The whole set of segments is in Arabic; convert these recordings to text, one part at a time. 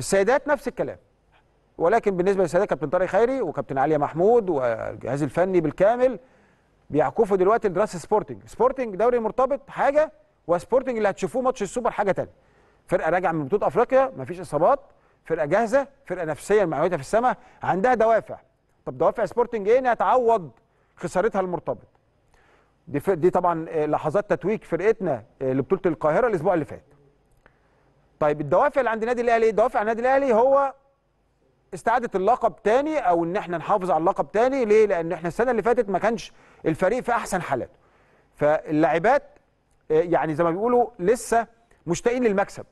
السيدات نفس الكلام ولكن بالنسبه للسيدات كابتن طارق خيري وكابتن عليا محمود والجهاز الفني بالكامل بيعكفوا دلوقتي لدراسه سبورتنج سبورتنج دوري مرتبط حاجه وسبورتنج اللي هتشوفوه ماتش السوبر حاجه ثانيه فرقه راجعه من بطوله افريقيا مفيش اصابات فرقه جاهزه فرقه نفسيا معنويتها في السماء عندها دوافع طب دوافع سبورتنج ايه انها تعوض خسارتها المرتبط دي, دي طبعا آه، لحظات تتويج فرقتنا آه، لبطوله القاهره الاسبوع اللي فات طيب الدوافع اللي عند النادي الاهلي إيه؟ دوافع النادي الاهلي هو استعاده اللقب تاني او ان احنا نحافظ على اللقب تاني ليه لان احنا السنه اللي فاتت ما كانش الفريق في احسن حالاته فاللاعبات آه، يعني زي ما بيقولوا لسه مشتاقين للمكسب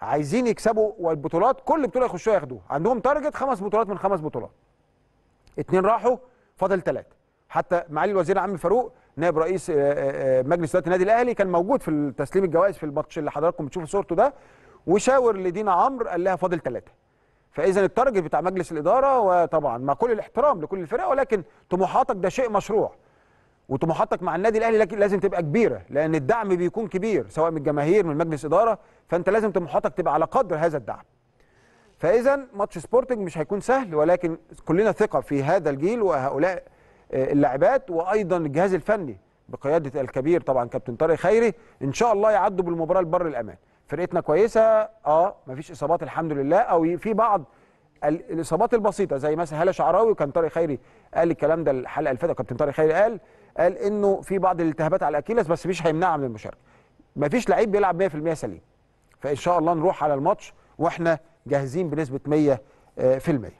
عايزين يكسبوا والبطولات كل بطوله يخشوها ياخدوها عندهم تارجت خمس بطولات من خمس بطولات اتنين راحوا فاضل ثلاثه حتى معالي الوزير العام فاروق نائب رئيس آه، آه، مجلس اداره النادي الاهلي كان موجود في تسليم الجوائز في الماتش اللي حضراتكم بتشوفوا صورته ده وشاور لدينا عمرو قال لها فاضل ثلاثه فاذا التارجت بتاع مجلس الاداره وطبعا مع كل الاحترام لكل الفرق ولكن طموحاتك ده شيء مشروع وطموحاتك مع النادي الاهلي لكن لازم تبقى كبيره لان الدعم بيكون كبير سواء من الجماهير من مجلس اداره فانت لازم طموحاتك تبقى على قدر هذا الدعم فاذا ماتش سبورتنج مش هيكون سهل ولكن كلنا ثقه في هذا الجيل وهؤلاء آه، اللاعبات وايضا الجهاز الفني بقياده الكبير طبعا كابتن طارق خيري ان شاء الله يعدوا بالمباراه لبر الامان فرقتنا كويسه اه مفيش اصابات الحمد لله او في بعض الاصابات البسيطه زي مثلا هاله شعراوي وكان طارق خيري قال الكلام ده الحلقه اللي فاتت وكابتن طارق خيري قال قال انه في بعض الالتهابات على الاكيلس بس مش هيمنعها من المشاركه مفيش لعيب بيلعب 100% سليم فان شاء الله نروح على الماتش واحنا جاهزين بنسبه 100%